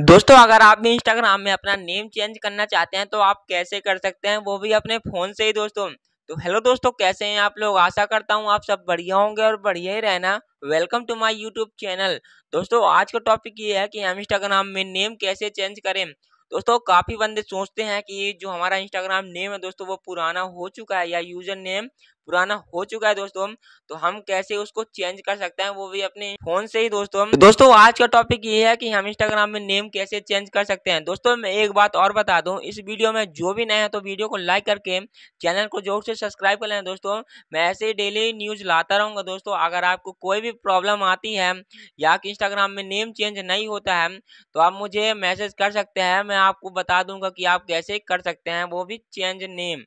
दोस्तों अगर आप भी इंस्टाग्राम में अपना नेम चेंज करना चाहते हैं तो आप कैसे कर सकते हैं वो भी अपने फ़ोन से ही दोस्तों तो हेलो दोस्तों कैसे हैं आप लोग आशा करता हूं आप सब बढ़िया होंगे और बढ़िया ही रहना welcome to my YouTube channel दोस्तों आज का टॉपिक ये है कि हम इंस्टाग्राम में नेम कैसे चेंज करें दोस्तों काफ़ी बंदे सोचते हैं कि जो हमारा इंस्टाग्राम नेम है दोस्तों वो पुराना हो चुका है या यूज़र नेम पुराना हो चुका है दोस्तों तो हम कैसे उसको चेंज कर सकते हैं वो भी अपने फोन से ही दोस्तों तो दोस्तों आज का टॉपिक ये है कि हम इंस्टाग्राम में नेम कैसे चेंज कर सकते हैं दोस्तों मैं एक बात और बता दूं इस वीडियो में जो भी नए हैं तो वीडियो को लाइक करके चैनल को जोर से सब्सक्राइब कर लें दोस्तों मैं ऐसे ही डेली न्यूज लाता रहूंगा दोस्तों अगर आपको कोई भी प्रॉब्लम आती है या कि इंस्टाग्राम में नेम चेंज नहीं होता है तो आप मुझे मैसेज कर सकते हैं मैं आपको बता दूंगा कि आप कैसे कर सकते हैं वो भी चेंज नेम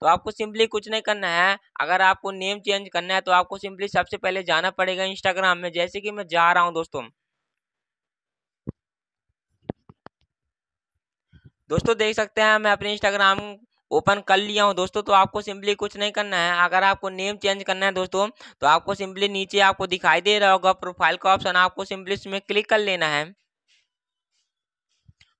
तो आपको सिंपली कुछ नहीं करना है अगर आपको नेम चेंज करना है तो आपको सिंपली सबसे पहले जाना पड़ेगा इंस्टाग्राम में जैसे कि मैं जा रहा हूँ दोस्तों दोस्तों देख सकते हैं मैं अपने इंस्टाग्राम ओपन कर लिया हूँ दोस्तों तो आपको सिंपली कुछ नहीं करना है अगर आपको नेम चेंज करना है दोस्तों तो आपको सिंपली नीचे आपको दिखाई दे रहा होगा प्रोफाइल का ऑप्शन आपको सिंपली इसमें क्लिक कर लेना है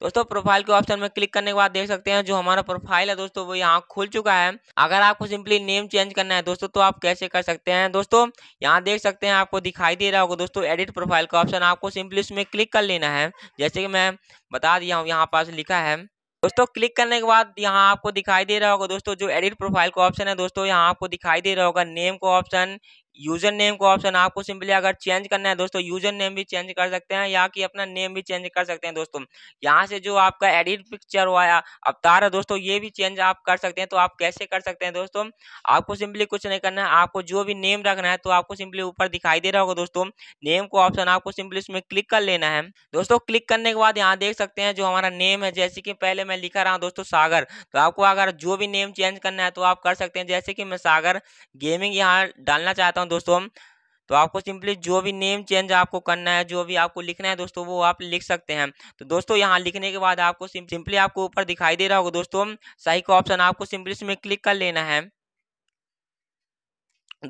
दोस्तों प्रोफाइल के ऑप्शन में क्लिक करने के बाद देख सकते हैं जो हमारा प्रोफाइल है दोस्तों वो यहाँ खुल चुका है अगर आपको सिंपली नेम चेंज करना है दोस्तों तो आप कैसे कर सकते हैं दोस्तों यहाँ देख सकते हैं आपको दिखाई दे रहा होगा दोस्तों एडिट प्रोफाइल का ऑप्शन आपको सिंपली उसमें क्लिक कर लेना है जैसे कि मैं बता दिया हूँ यहाँ पास लिखा है दोस्तों क्लिक करने के बाद यहाँ आपको दिखाई दे रहा होगा दोस्तों जो एडिट प्रोफाइल का ऑप्शन है दोस्तों यहाँ आपको दिखाई दे रहा होगा नेम का ऑप्शन यूजर नेम का ऑप्शन आपको सिंपली अगर चेंज करना है दोस्तों यूजर नेम भी चेंज कर सकते हैं या कि अपना नेम भी चेंज कर सकते हैं दोस्तों यहाँ से जो आपका एडिट पिक्चर हुआ अवतार है दोस्तों ये भी चेंज आप कर सकते हैं तो आप कैसे कर सकते हैं दोस्तों आपको सिंपली कुछ नहीं करना है आपको जो भी नेम रखना है तो आपको सिंपली ऊपर दिखाई दे रहा होगा दोस्तों नेम को ऑप्शन आपको सिंपली उसमें क्लिक कर लेना है दोस्तों क्लिक करने के बाद यहाँ देख सकते हैं जो हमारा नेम है जैसे कि पहले मैं लिखा रहा हूँ दोस्तों सागर तो आपको अगर जो भी नेम चेंज करना है तो आप कर सकते हैं जैसे कि मैं सागर गेमिंग यहाँ डालना चाहता हूँ बताता हूँ दोस्तों तो आपको सिंपली जो भी नेम चेंज आपको करना है जो भी आपको लिखना है दोस्तों वो आप लिख सकते हैं तो दोस्तों यहाँ लिखने के बाद आपको सिंपली आपको ऊपर दिखाई दे रहा होगा दोस्तों सही का ऑप्शन आपको सिंपली इसमें क्लिक कर लेना है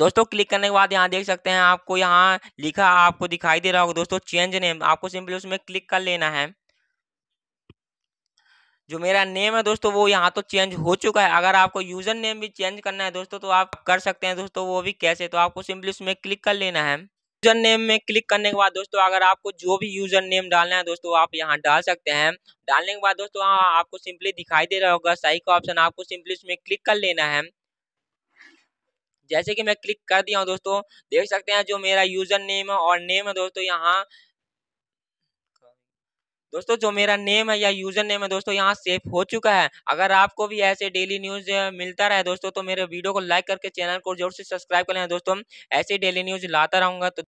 दोस्तों क्लिक करने के बाद यहाँ देख सकते हैं आपको यहाँ लिखा आपको दिखाई दे रहा होगा दोस्तों चेंज नेम आपको सिंपली उसमें क्लिक कर लेना है जो मेरा नेम है दोस्तों वो यहाँ तो चेंज हो चुका है अगर आपको यूज़र नेम भी चेंज करना है दोस्तों तो आप कर सकते हैं दोस्तों वो भी कैसे तो आपको सिंपली उसमें क्लिक कर लेना है यूजर नेम में क्लिक करने के बाद दोस्तों अगर आपको जो भी यूजर नेम डालना है दोस्तों आप यहाँ डाल सकते हैं डालने के बाद दोस्तों आ, आपको सिंपली दिखाई दे रहा होगा सही का ऑप्शन आपको सिंपली उसमें क्लिक कर लेना है जैसे कि मैं क्लिक कर दिया हूँ दोस्तों देख सकते हैं जो मेरा यूजर नेम है और नेम है दोस्तों यहाँ दोस्तों जो मेरा नेम है या यूजर नेम है दोस्तों यहाँ सेफ हो चुका है अगर आपको भी ऐसे डेली न्यूज मिलता रहे दोस्तों तो मेरे वीडियो को लाइक करके चैनल को जरूर से सब्सक्राइब कर लेना दोस्तों ऐसे डेली न्यूज लाता रहूंगा तो